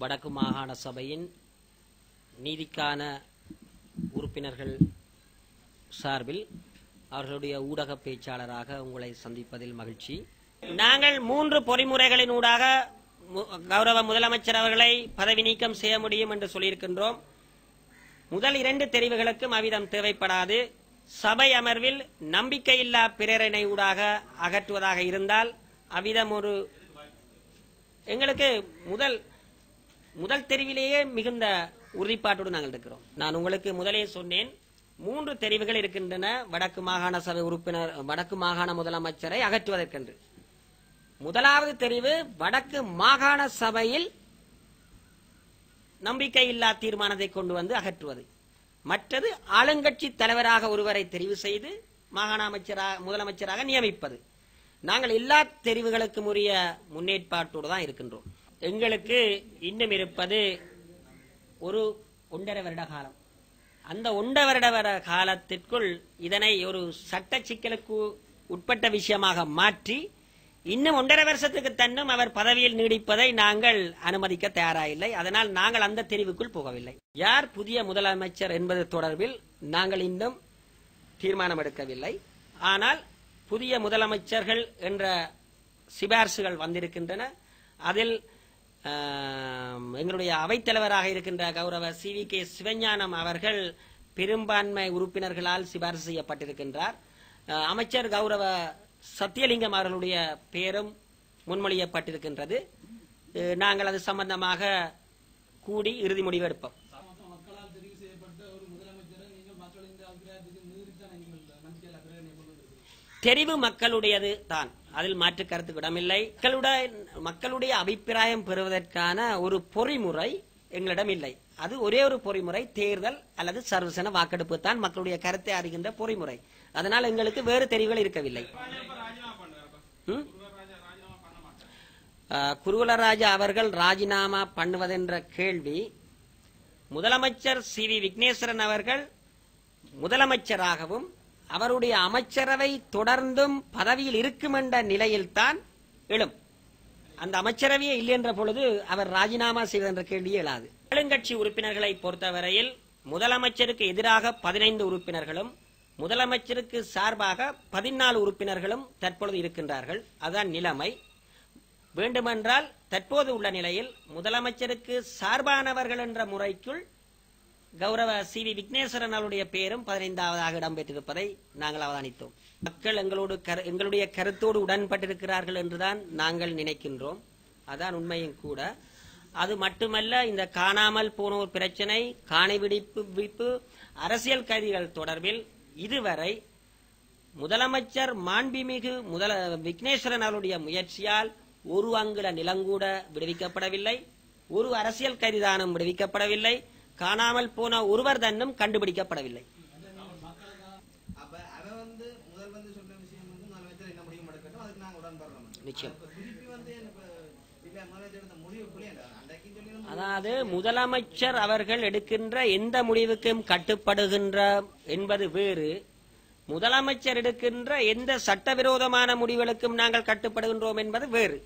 வடக்கு மாகாண சபையின் நீதிக்கான உறுப்பினர்கள் சார்பில் அவர்களுடைய ஊடக பேச்சாளராக உங்களை சந்திப்பதில் மகிழ்ச்சி நாங்கள் மூன்று பொறிமுறைகளின் ஊடாக கௌரவ முதலமைச்சர் அவர்களை பதவி நீக்கம் செய்ய முடியும் என்று சொல்லியிருக்கின்றோம் முதல் இரண்டு தெரிவுகளுக்கும் அவிதம் தேவைப்படாது சபை அமர்வில் நம்பிக்கையில்லா பிறரினை ஊடாக அகற்றுவதாக இருந்தால் அவ்விதம் ஒரு எங்களுக்கு முதல் முதல் தெரிவிலேயே மிகுந்த உறுதிப்பாட்டோடு நாங்கள் இருக்கிறோம் நான் உங்களுக்கு முதலே சொன்னேன் மூன்று தெரிவுகள் இருக்கின்றன வடக்கு மாகாண சபை உறுப்பினர் வடக்கு மாகாண முதலமைச்சரை அகற்றுவதற்கென்று முதலாவது தெரிவு வடக்கு மாகாண சபையில் நம்பிக்கையில்லா தீர்மானத்தை கொண்டு வந்து அகற்றுவது மற்றது ஆளுங்கட்சி தலைவராக ஒருவரை தெரிவு செய்து மாகாண அமைச்சராக முதலமைச்சராக நியமிப்பது நாங்கள் எல்லா தெரிவுகளுக்கும் உரிய முன்னேற்பாட்டோடு தான் இருக்கின்றோம் எங்களுக்கு இன்னும் இருப்பது ஒரு ஒன்றரை வருட காலம் அந்த ஒன்ற வருட வர காலத்திற்குள் இதனை ஒரு சட்ட சிக்கலுக்கு உட்பட்ட விஷயமாக மாற்றி இன்னும் ஒன்றரை வருஷத்துக்கு தன்னும் அவர் பதவியில் நீடிப்பதை நாங்கள் அனுமதிக்க தயாராயில்லை அதனால் நாங்கள் அந்த தெரிவுக்குள் போகவில்லை யார் புதிய முதலமைச்சர் என்பது தொடர்பில் நாங்கள் இன்னும் தீர்மானம் எடுக்கவில்லை ஆனால் புதிய முதலமைச்சர்கள் என்ற சிபார்சுகள் வந்திருக்கின்றன அதில் எங்களுடைய அவைத்தலைவராக இருக்கின்ற கௌரவ சி வி கே சிவஞானம் அவர்கள் பெரும்பான்மை உறுப்பினர்களால் சிபாரிசு செய்யப்பட்டிருக்கின்றார் அமைச்சர் கௌரவ சத்தியலிங்கம் அவர்களுடைய பெயரும் முன்மொழியப்பட்டிருக்கின்றது நாங்கள் அது சம்பந்தமாக கூடி இறுதி முடிவு எடுப்போம் தெரிவு மக்களுடையது தான் அதில் மாற்று கருத்துக்கு இடமில்லை மக்களுடைய மக்களுடைய அபிப்பிராயம் பெறுவதற்கான ஒரு பொறிமுறை எங்களிடம் இல்லை அது ஒரே ஒரு பொறிமுறை தேர்தல் அல்லது சர்வசன வாக்கெடுப்பு தான் மக்களுடைய கருத்தை அறிகின்ற பொறிமுறை அதனால் எங்களுக்கு வேறு தெரிவுகள் இருக்கவில்லை குருவலராஜா அவர்கள் ராஜினாமா பண்ணுவதென்ற கேள்வி முதலமைச்சர் சி வி விக்னேஸ்வரன் அவர்கள் முதலமைச்சராகவும் அவருடைய அமைச்சரவை தொடர்ந்தும் பதவியில் இருக்கும் என்ற நிலையில்தான் எழும் அந்த அமைச்சரவையே இல்லை என்ற பொழுது அவர் ராஜினாமா செய்வது என்ற கேள்வி எழாது ஆளுங்கட்சி உறுப்பினர்களை பொறுத்தவரையில் முதலமைச்சருக்கு எதிராக பதினைந்து உறுப்பினர்களும் முதலமைச்சருக்கு சார்பாக பதினாலு உறுப்பினர்களும் தற்பொழுது இருக்கின்றார்கள் அதுதான் நிலைமை வேண்டுமென்றால் தற்போது உள்ள நிலையில் முதலமைச்சருக்கு சார்பானவர்கள் என்ற முறைக்குள் கௌரவ சி வி விக்னேஸ்வரன் அவருடைய பேரும் பதினைந்தாவதாக இடம்பெற்றிருப்பதை நாங்கள் அவதானித்தோம் மக்கள் எங்களோடு எங்களுடைய கருத்தோடு உடன்பட்டிருக்கிறார்கள் என்றுதான் நாங்கள் நினைக்கின்றோம் அதான் உண்மையும் கூட அது மட்டுமல்ல இந்த காணாமல் போன ஒரு பிரச்சனை காணிவிடிப்பு அரசியல் கைதிகள் தொடர்பில் இதுவரை முதலமைச்சர் மாண்பிமிகு முதல விக்னேஸ்வரன் அவருடைய முயற்சியால் ஒரு அங்குல நிலங்கூட விடுவிக்கப்படவில்லை ஒரு அரசியல் கைதிதானம் விடுவிக்கப்படவில்லை காணாமல் போன ஒருவர் தன்னும் கண்டுபிடிக்கப்படவில்லை நிச்சயம் அதாவது முதலமைச்சர் அவர்கள் எடுக்கின்ற எந்த முடிவுக்கும் கட்டுப்படுகின்ற என்பது வேறு முதலமைச்சர் எடுக்கின்ற எந்த சட்டவிரோதமான முடிவுகளுக்கும் நாங்கள் கட்டுப்படுகின்றோம் என்பது வேறு